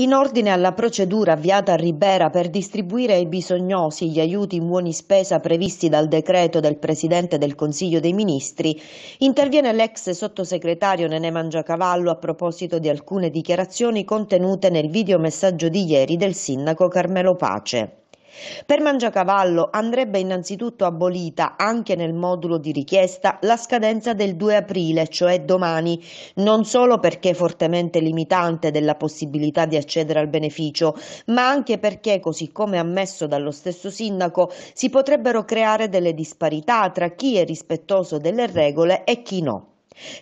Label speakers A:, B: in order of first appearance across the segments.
A: In ordine alla procedura avviata a Ribera per distribuire ai bisognosi gli aiuti in buoni spesa previsti dal decreto del Presidente del Consiglio dei Ministri, interviene l'ex sottosegretario Nene Mangiacavallo a proposito di alcune dichiarazioni contenute nel videomessaggio di ieri del sindaco Carmelo Pace. Per Mangiacavallo andrebbe innanzitutto abolita, anche nel modulo di richiesta, la scadenza del 2 aprile, cioè domani, non solo perché fortemente limitante della possibilità di accedere al beneficio, ma anche perché, così come ammesso dallo stesso sindaco, si potrebbero creare delle disparità tra chi è rispettoso delle regole e chi no.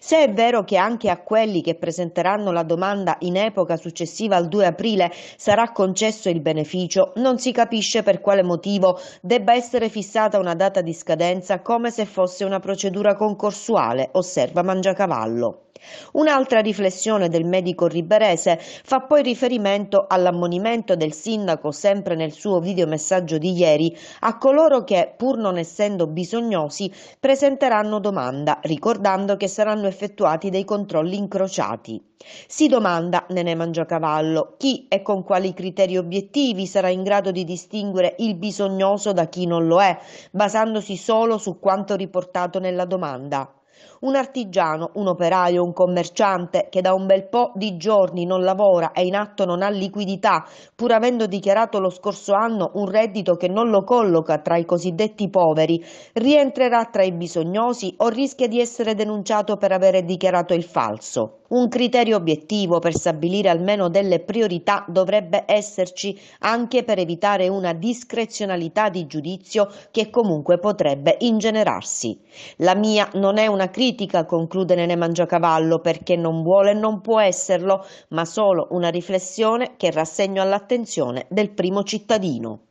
A: Se è vero che anche a quelli che presenteranno la domanda in epoca successiva al 2 aprile sarà concesso il beneficio, non si capisce per quale motivo debba essere fissata una data di scadenza come se fosse una procedura concorsuale, osserva Mangiacavallo. Un'altra riflessione del medico riberese fa poi riferimento all'ammonimento del sindaco sempre nel suo videomessaggio di ieri a coloro che, pur non essendo bisognosi, presenteranno domanda, ricordando che saranno effettuati dei controlli incrociati. Si domanda, Nene Mangiacavallo, chi e con quali criteri obiettivi sarà in grado di distinguere il bisognoso da chi non lo è, basandosi solo su quanto riportato nella domanda. Un artigiano, un operaio, un commerciante che da un bel po' di giorni non lavora e in atto non ha liquidità, pur avendo dichiarato lo scorso anno un reddito che non lo colloca tra i cosiddetti poveri, rientrerà tra i bisognosi o rischia di essere denunciato per avere dichiarato il falso. Un criterio obiettivo per stabilire almeno delle priorità dovrebbe esserci anche per evitare una discrezionalità di giudizio che comunque potrebbe ingenerarsi. La mia non è una critica, conclude Nene Mangiacavallo, perché non vuole e non può esserlo, ma solo una riflessione che rassegno all'attenzione del primo cittadino.